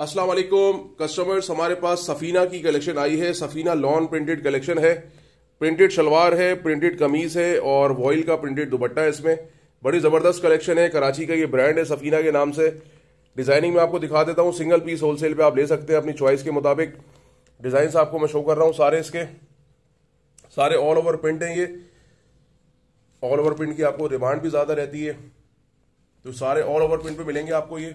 अस्सलाम वालेकुम कस्टमर्स हमारे पास सफ़ीना की कलेक्शन आई है सफ़ीना लॉन प्रिंटेड कलेक्शन है प्रिंटेड शलवार है प्रिंटेड कमीज़ है और वॉइल का प्रिंटेड दुपट्टा है इसमें बड़ी ज़बरदस्त कलेक्शन है कराची का ये ब्रांड है सफ़ीना के नाम से डिज़ाइनिंग में आपको दिखा देता हूँ सिंगल पीस होलसेल पे आप ले सकते हैं अपनी चॉइस के मुताबिक डिज़ाइन आपको मैं शो कर रहा हूँ सारे इसके सारे ऑल ओवर प्रिंट हैं ये ऑल ओवर प्रिंट की आपको डिमांड भी ज़्यादा रहती है तो सारे ऑल ओवर प्रिंट पे मिलेंगे आपको ये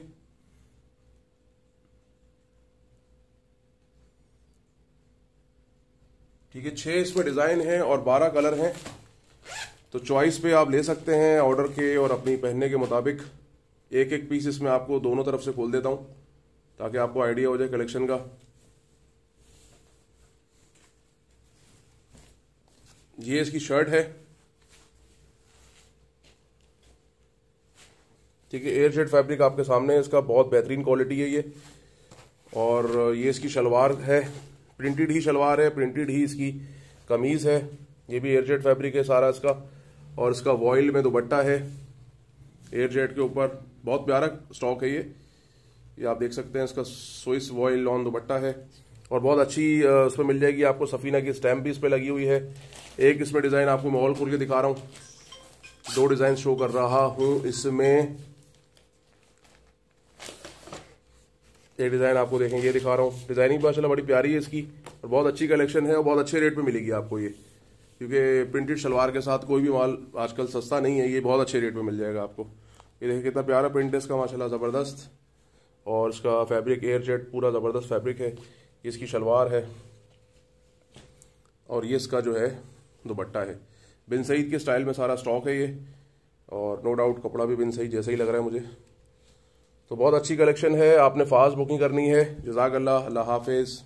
ठीक है छः इसमें डिज़ाइन है और बारह कलर हैं तो चॉइस पे आप ले सकते हैं ऑर्डर के और अपनी पहनने के मुताबिक एक एक पीस इसमें आपको दोनों तरफ से खोल देता हूँ ताकि आपको आइडिया हो जाए कलेक्शन का ये इसकी शर्ट है ठीक है एयर शर्ट फैब्रिक आपके सामने है इसका बहुत बेहतरीन क्वालिटी है ये और ये इसकी शलवार है प्रिंटेड ही शलवार है प्रिंटेड ही इसकी कमीज है ये भी एयरजेट फैब्रिक है सारा इसका और इसका वॉइल में दुबट्टा है एयरजेट के ऊपर बहुत प्यारा स्टॉक है ये ये आप देख सकते हैं इसका स्विस वॉइल लॉन दुपट्टा है और बहुत अच्छी उसमें मिल जाएगी आपको सफीना की स्टैम्प भी इस पर लगी हुई है एक इसमें डिज़ाइन आपको मॉल खोल के दिखा रहा हूँ दो डिज़ाइन शो कर रहा हूँ इसमें ये डिज़ाइन आपको देखेंगे ये दिखा रहा हूँ डिज़ाइनिंग माशाला बड़ी प्यारी है इसकी और बहुत अच्छी कलेक्शन है और बहुत अच्छे रेट में मिलेगी आपको ये क्योंकि प्रिंटेड शलवार के साथ कोई भी माल आजकल सस्ता नहीं है ये बहुत अच्छे रेट में मिल जाएगा आपको ये देखिए कितना प्यारा प्रिंट है इसका माशाला ज़बरदस्त और इसका फैब्रिक एयर जेट पूरा ज़बरदस्त फैब्रिक है इसकी शलवार है और ये इसका जो है दुपट्टा है बिन सईद के स्टाइल में सारा स्टॉक है ये और नो डाउट कपड़ा भी बिन सईद जैसा ही लग रहा है मुझे तो बहुत अच्छी कलेक्शन है आपने फास्ट बुकिंग करनी है जजाक अल्लाह हाफिज़